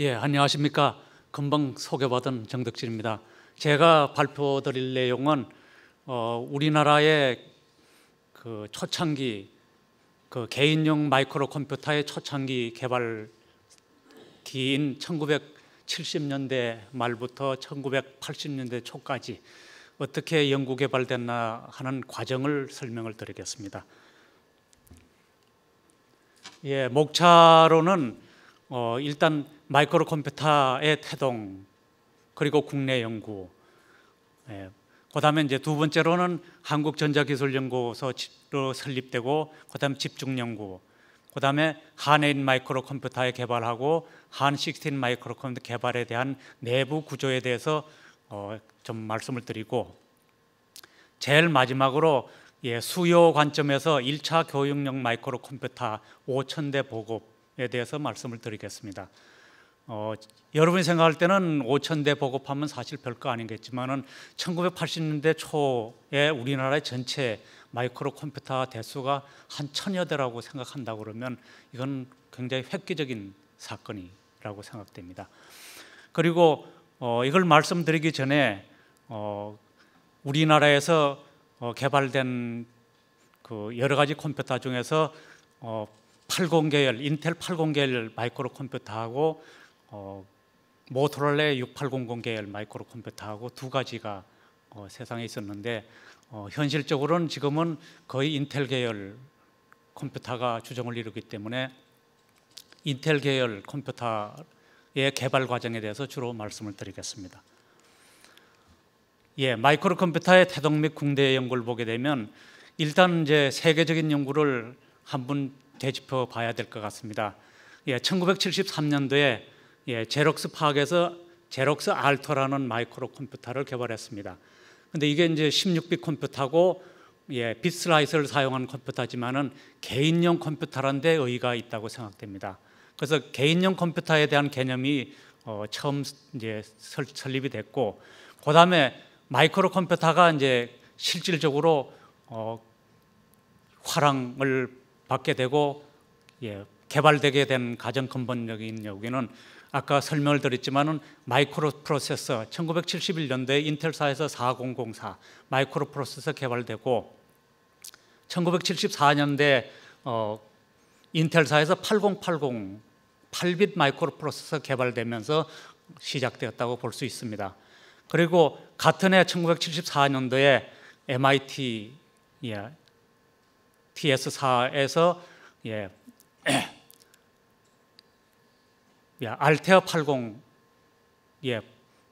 예, 안녕하십니까. 금방 소개받은 정덕진입니다. 제가 발표드릴 내용은 어, 우리나라의 그 초창기 그 개인용 마이크로 컴퓨터의 초창기 개발기인 1970년대 말부터 1980년대 초까지 어떻게 연구 개발됐나 하는 과정을 설명을 드리겠습니다. 예, 목차로는 어, 일단 마이크로 컴퓨터의 태동 그리고 국내 연구 예, 그다음에 이제 두 번째로는 한국전자기술연구소로 설립되고 그다음 에 집중연구 그다음에 한인 마이크로 컴퓨터의 개발하고 한16 마이크로 컴퓨터 개발에 대한 내부 구조에 대해서 어, 좀 말씀을 드리고 제일 마지막으로 예, 수요 관점에서 1차 교육용 마이크로 컴퓨터 5천 대 보급에 대해서 말씀을 드리겠습니다. 어, 여러분이 생각할 때는 5천 대 보급하면 사실 별거 아니겠지만은 1980년대 초에 우리나라의 전체 마이크로 컴퓨터 대수가 한 천여 대라고 생각한다 그러면 이건 굉장히 획기적인 사건이라고 생각됩니다. 그리고 어, 이걸 말씀드리기 전에 어, 우리나라에서 어, 개발된 그 여러 가지 컴퓨터 중에서 어, 80계열 인텔 80계열 마이크로 컴퓨터하고 어, 모토롤레 6800 계열 마이크로 컴퓨터하고 두 가지가 어, 세상에 있었는데 어, 현실적으로는 지금은 거의 인텔 계열 컴퓨터가 주정을 이루기 때문에 인텔 계열 컴퓨터의 개발 과정에 대해서 주로 말씀을 드리겠습니다. 예, 마이크로 컴퓨터의 태동 및 궁대 연구를 보게 되면 일단 이제 세계적인 연구를 한번 되짚어 봐야 될 것 같습니다. 예, 1973년도에 예, 제록스 파악에서 제록스 알터라는 마이크로 컴퓨터를 개발했습니다. 근데 이게 이제 16빛 컴퓨터고 예, 빛 슬라이스를 사용한 컴퓨터지만은 개인용 컴퓨터란 데 의의가 있다고 생각됩니다. 그래서 개인용 컴퓨터에 대한 개념이 어, 처음 이제 설, 설립이 됐고 그다음에 마이크로 컴퓨터가 이제 실질적으로 어, 화랑을 받게 되고 예, 개발되게 된 가장 근본적인 여기는 아까 설명을 드렸지만은 마이크로 프로세서 1971년도에 인텔사에서 4004 마이크로 프로세서 개발되고 1974년대 어, 인텔사에서 8080 8빛 마이크로 프로세서 개발되면서 시작되었다고 볼 수 있습니다. 그리고 같은 해 1974년도에 MIT TS4에서 예, 예 알테어 80 예,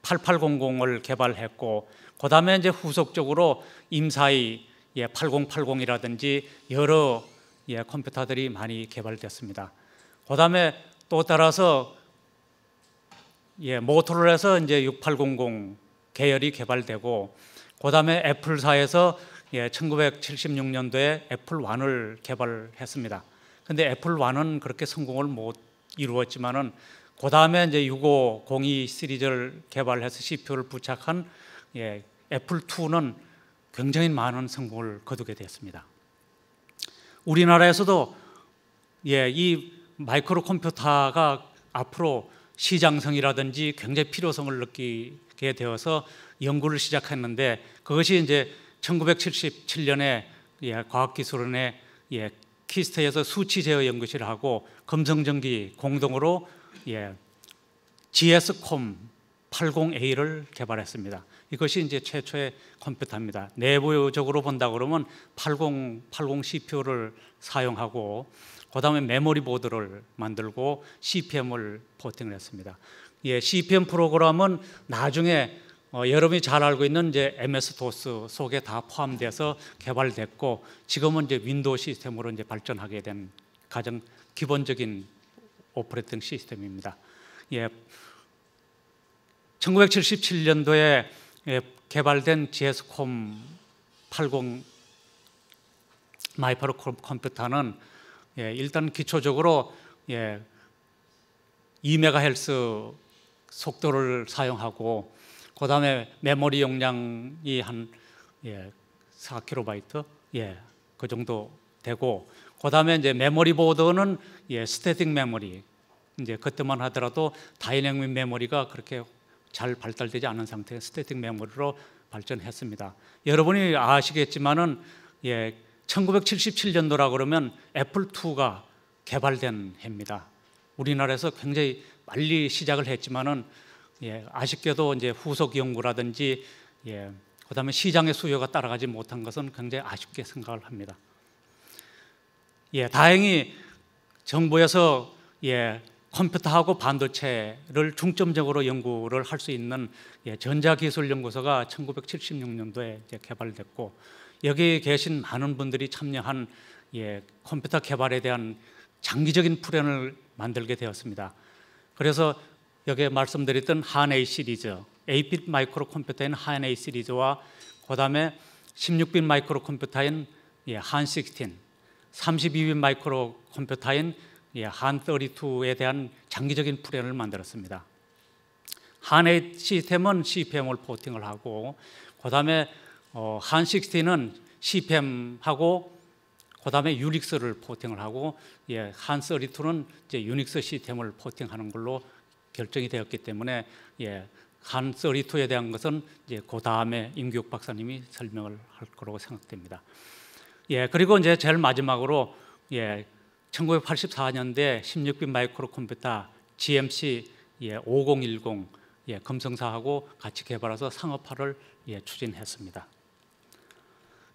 8800을 개발했고 그다음에 이제 후속적으로 임사이 예, 8080이라든지 여러 예, 컴퓨터들이 많이 개발됐습니다. 그다음에 또 따라서 예, 모토로라에서 이제 6800 계열이 개발되고 그다음에 애플사에서 예, 1976년도에 애플 1을 개발했습니다. 근데 애플 1은 그렇게 성공을 못 이루었지만은 그 다음에 이제 6502 시리즈를 개발해서 CPU를 부착한 예, 애플2는 굉장히 많은 성공을 거두게 되었습니다. 우리나라에서도 예, 이 마이크로 컴퓨터가 앞으로 시장성이라든지 굉장히 필요성을 느끼게 되어서 연구를 시작했는데 그것이 이제 1977년에 예, 과학기술원의 예, 키스트에서 수치 제어 연구실하고 금성전기 공동으로 예, GS콤 80A를 개발했습니다. 이것이 이제 최초의 컴퓨터입니다. 내부적으로 본다 그러면 80 80 CPU를 사용하고 그다음에 메모리 보드를 만들고 CPM을 포팅을 했습니다. 예, CPM 프로그램은 나중에 어, 여러분이 잘 알고 있는 이제 MS 도스 속에 다 포함돼서 개발됐고 지금은 이제 윈도우 시스템으로 이제 발전하게 된 가장 기본적인 오퍼레이팅 시스템입니다. 예, 1977년도에 예, 개발된 GS콤 80 마이크로 컴퓨터는 예, 일단 기초적으로 예, 2메가헬 속도를 사용하고 그 다음에 메모리 용량이 한 예, 4kB 예, 그 정도 되고 그 다음에 이제 메모리 보드는 예, 스태틱 메모리. 이제 그때만 하더라도 다이내믹 메모리가 그렇게 잘 발달되지 않은 상태의 스태틱 메모리로 발전했습니다. 여러분이 아시겠지만은 예, 1977년도라 그러면 애플 2가 개발된 해입니다. 우리나라에서 굉장히 빨리 시작을 했지만은 예, 아쉽게도 이제 후속 연구라든지 예, 그다음에 시장의 수요가 따라가지 못한 것은 굉장히 아쉽게 생각을 합니다. 예, 다행히 정부에서 예, 컴퓨터하고 반도체를 중점적으로 연구를 할 수 있는 예, 전자기술연구소가 1976년도에 개발됐고 여기 계신 많은 분들이 참여한 예, 컴퓨터 개발에 대한 장기적인 프레을 만들게 되었습니다. 그래서 여기에 말씀드렸던 한A 시리즈, 8빛 마이크로 컴퓨터인 한A 시리즈와 그다음에 16빛 마이크로 컴퓨터인 예, 한16 32빈 마이크로 컴퓨터인 한32에 대한 장기적인 플랜을 만들었습니다. 한의 시스템은 CPM을 포팅을 하고 그 다음에 어, 한6 0 CPM하고 그 다음에 유닉스를 포팅을 하고 예, 한32는 이제 유닉스 시스템을 포팅하는 걸로 결정이 되었기 때문에 예, 한32에 대한 것은 이제 그 다음에 임기욱 박사님이 설명을 할 거라고 생각됩니다. 예, 그리고 이제 제일 마지막으로 예, 1984년대 16빛 마이크로 컴퓨터 GMC 예, 5010 예, 금성사하고 같이 개발해서 상업화를 예, 추진했습니다.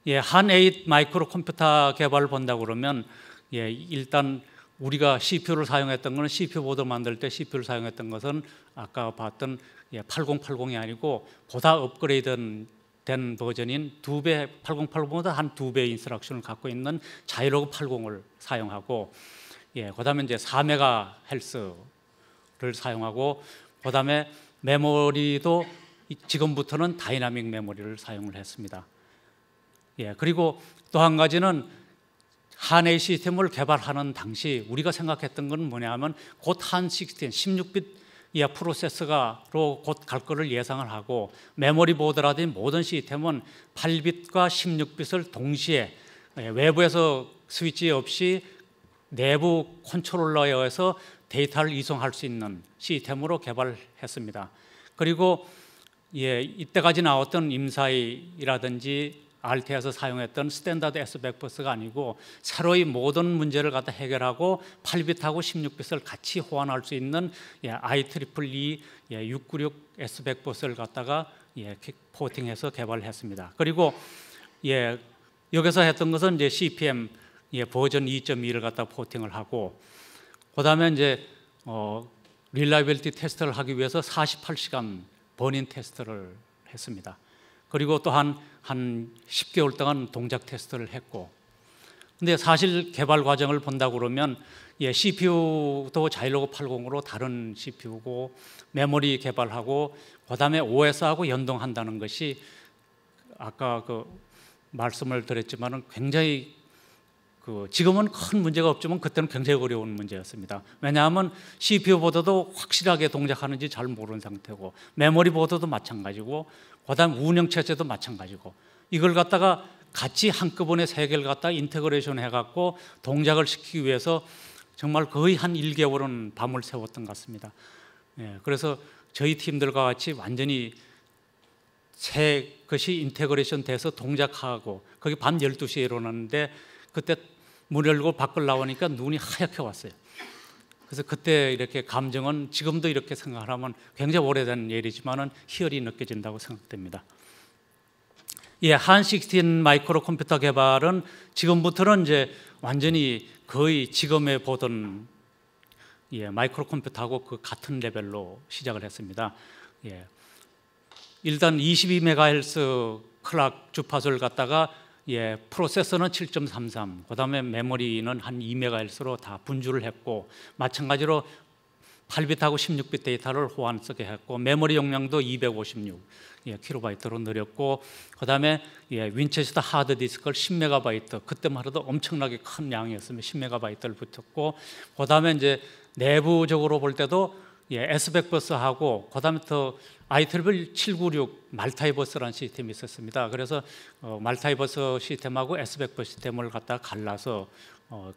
예, 한 에잇 마이크로 컴퓨터 개발을 본다고 그러면 예, 일단 우리가 CPU를 사용했던 것은 CPU 보드 만들 때 CPU를 사용했던 것은 아까 봤던 예, 8080이 아니고 보다 업그레이드된 된 버전인 두배 8080보다 한 두 배의 인스트럭션을 갖고 있는 자이로그 80을 사용하고 예, 그다음에 이제 4메가 헬스를 사용하고 그다음에 메모리도 지금부터는 다이나믹 메모리를 사용을 했습니다. 예, 그리고 또 한 가지는 한의 시스템을 개발하는 당시 우리가 생각했던 건 뭐냐면 곧 한 시스템 16빛 이프로세스가로곧갈 거를 예상을 하고 메모리 보드라든지 모든 시스템은 8빛과 16빛을 동시에 예, 외부에서 스위치 없이 내부 컨트롤러에 의해서 데이터를 이송할 수 있는 시스템으로 개발했습니다. 그리고 예, 이때까지 나왔던 임사이라든지 알테에서 사용했던 스탠다드 S100버스가 아니고 새로이 모든 문제를 갖다 해결하고 8비트하고1 6비빛를 같이 호환할 수 있는 예, IEEE 예, 696 S100버스를 갖다가 예, 포팅해서 개발했습니다. 그리고 예, 여기서 했던 것은 이제 CPM 예, 버전 2.2를 갖다 포팅을 하고 그다음에 이제 어, 릴라이빌티 테스트를 하기 위해서 48시간 버닝 테스트를 했습니다. 그리고 또한 한 10개월 동안 동작 테스트를 했고 근데 사실 개발 과정을 본다 고 그러면 예, CPU도 자일로그 80으로 다른 CPU고 메모리 개발하고 그다음에 OS하고 연동한다는 것이 아까 그 말씀을 드렸지만은 굉장히 그 지금은 큰 문제가 없지만 그때는 굉장히 어려운 문제였습니다. 왜냐하면 CPU 보드도 확실하게 동작하는지 잘 모르는 상태고 메모리 보드도 마찬가지고 그다음 운영 체제도 마찬가지고 이걸 갖다가 같이 한꺼번에 세 개를 갖다 인테그레이션 해갖고 동작을 시키기 위해서 정말 거의 한 1개월은 밤을 새웠던 것 같습니다. 예, 그래서 저희 팀들과 같이 완전히 새 것이 인테그레이션 돼서 동작하고 거기 밤 12시에 일어났는데 그때 문 열고 밖을 나오니까 눈이 하얗게 왔어요. 그래서 그때 이렇게 감정은 지금도 이렇게 생각하면 굉장히 오래된 일이지만은 희열이 느껴진다고 생각됩니다. 예, 한식틴 마이크로 컴퓨터 개발은 지금부터는 이제 완전히 거의 지금에 보던 예, 마이크로 컴퓨터하고 그 같은 레벨로 시작을 했습니다. 예. 일단 22MHz 클락 주파수를 갖다가 예, 프로세서는 7.33, 그다음에 메모리는 한2메가일수로다 분주를 했고 마찬가지로 8비트하고1 6비트 데이터를 호환쓰게 했고 메모리 용량도 256 예, 킬로바이트로 늘렸고 그다음에 예, 윈체스터 하드 디스크를 10메가바이트 그때만 해도 엄청나게 큰 양이었으면 10메가바이트를 붙였고 그다음에 이제 내부적으로 볼 때도 예, S백 버스하고 그다음에 또 아이트리블 796 말타이 버스라는 시스템이 있었습니다. 그래서 어, 말타이 버스 시스템하고 S백 버스 시스템을 갖다 갈라서 어,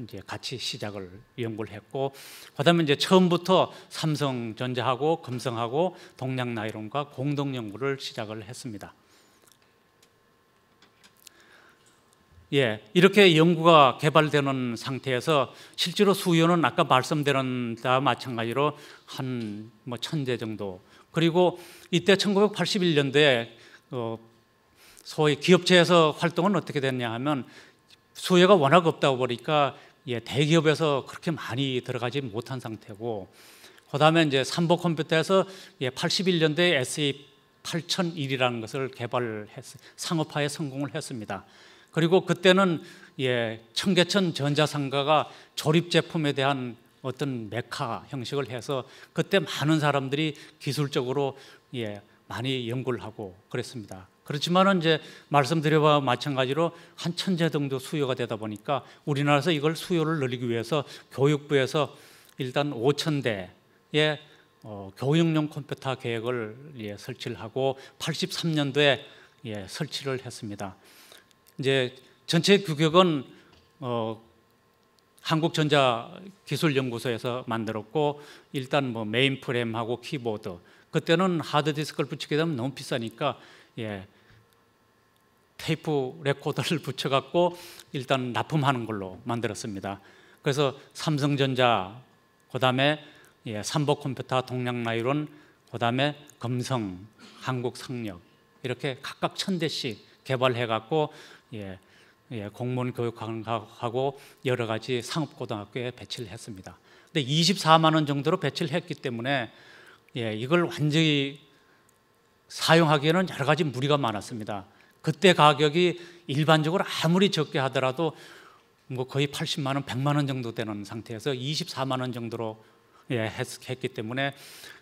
이제 같이 시작을 연구를 했고 그다음에 이제 처음부터 삼성전자하고 금성하고 동양나이론과 공동 연구를 시작을 했습니다. 예, 이렇게 연구가 개발되는 상태에서 실제로 수요는 아까 말씀드린 다 마찬가지로 한 뭐천재 정도. 그리고 이때 1981년도에 어, 소위 기업체에서 활동은 어떻게 됐냐 하면 수요가 워낙 없다 보니까 예, 대기업에서 그렇게 많이 들어가지 못한 상태고 그다음에 이제 삼보 컴퓨터에서 예, 81년도에 SE 8001이라는 것을 개발했 상업화에 성공을 했습니다. 그리고 그때는 예, 청계천 전자상가가 조립 제품에 대한 어떤 메카 형식을 해서 그때 많은 사람들이 기술적으로 예, 많이 연구를 하고 그랬습니다. 그렇지만 이제 말씀드려봐 마찬가지로 한 천재 정도 수요가 되다 보니까 우리나라에서 이걸 수요를 늘리기 위해서 교육부에서 일단 5천 대의 어, 교육용 컴퓨터 계획을 예, 설치를 하고 83년도에 예, 설치를 했습니다. 이제 전체 규격은 어, 한국전자기술연구소에서 만들었고 일단 뭐 메인프레임하고 키보드 그때는 하드디스크를 붙이게 되면 너무 비싸니까 예, 테이프 레코더를 붙여갖고 일단 납품하는 걸로 만들었습니다. 그래서 삼성전자, 그 다음에 예, 삼보컴퓨터, 동양라이론, 그 다음에 금성, 한국상력 이렇게 각각 천 대씩 개발해갖고 예, 예, 공무원 교육관하고 여러 가지 상업고등학교에 배치를 했습니다. 근데 24만 원 정도로 배치를 했기 때문에 예, 이걸 완전히 사용하기에는 여러 가지 무리가 많았습니다. 그때 가격이 일반적으로 아무리 적게 하더라도 뭐 거의 80만 원, 100만 원 정도 되는 상태에서 24만 원 정도로 예, 했기 때문에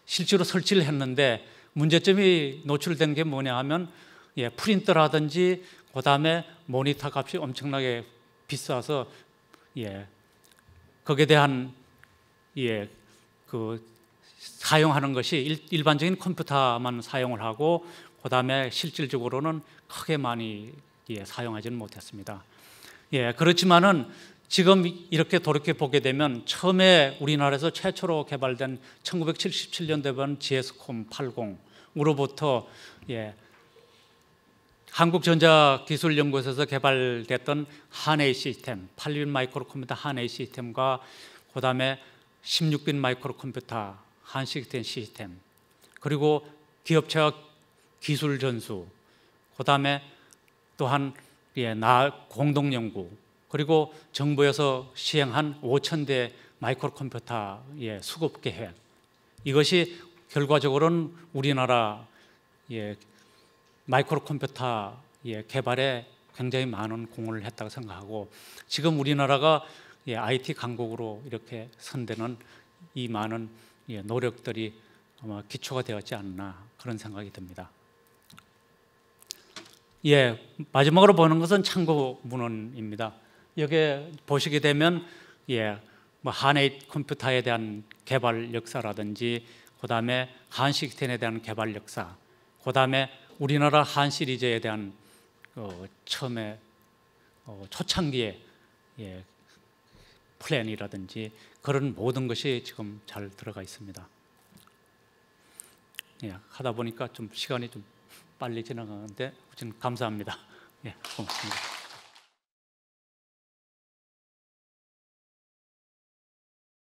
실제로 설치를 했는데 문제점이 노출된 게 뭐냐 하면 예, 프린터라든지 그 다음에 모니터 값이 엄청나게 비싸서 예 거기에 대한 예그 사용하는 것이 일, 일 반적인 컴퓨터만 사용을 하고 그 다음에 실질적으로는 크게 많이 예, 사용하지는 못했습니다. 예 그렇지만은 지금 이렇게 돌이켜 보게 되면 처음에 우리나라에서 최초로 개발된 1977년 되번 GS콤 80으로부터 예, 한국전자기술연구소에서 개발됐던 한해 시스템, 8빈 마이크로 컴퓨터 한해 시스템과 그 다음에 16빈 마이크로 컴퓨터 한시스템 시스템 그리고 기업체와 기술 전수 그 다음에 또한 예, 나 공동 연구 그리고 정부에서 시행한 5천 대 마이크로 컴퓨터 예, 수급 계획 이것이 결과적으로는 우리나라 예, 마이크로 컴퓨터의 개발에 굉장히 많은 공헌을 했다고 생각하고 지금 우리나라가 IT 예, 강국으로 이렇게 선대는이 많은 예, 노력들이 아마 기초가 되었지 않나 그런 생각이 듭니다. 예, 마지막으로 보는 것은 창고 문헌입니다. 여기 보시게 되면 예, 뭐 한의 컴퓨터에 대한 개발 역사라든지 그다음에 한시스에 대한 개발 역사, 그다음에 우리나라 한 시리즈에 대한 어, 처음에 어, 초창기에 예, 플랜이라든지 그런 모든 것이 지금 잘 들어가 있습니다. 예, 하다 보니까 좀 시간이 좀 빨리 지나가는데 우선 감사합니다. 예, 고맙습니다.